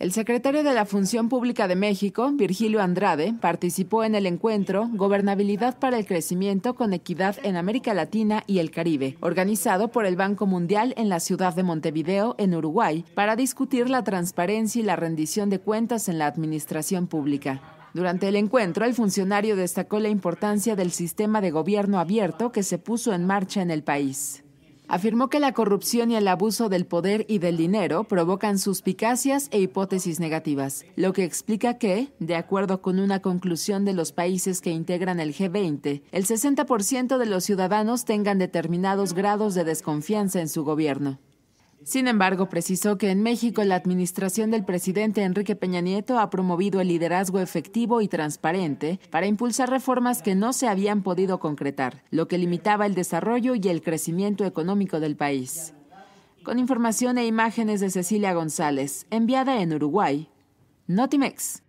El secretario de la Función Pública de México, Virgilio Andrade, participó en el encuentro Gobernabilidad para el Crecimiento con Equidad en América Latina y el Caribe, organizado por el Banco Mundial en la ciudad de Montevideo, en Uruguay, para discutir la transparencia y la rendición de cuentas en la administración pública. Durante el encuentro, el funcionario destacó la importancia del sistema de gobierno abierto que se puso en marcha en el país afirmó que la corrupción y el abuso del poder y del dinero provocan suspicacias e hipótesis negativas, lo que explica que, de acuerdo con una conclusión de los países que integran el G20, el 60% de los ciudadanos tengan determinados grados de desconfianza en su gobierno. Sin embargo, precisó que en México la administración del presidente Enrique Peña Nieto ha promovido el liderazgo efectivo y transparente para impulsar reformas que no se habían podido concretar, lo que limitaba el desarrollo y el crecimiento económico del país. Con información e imágenes de Cecilia González, enviada en Uruguay, Notimex.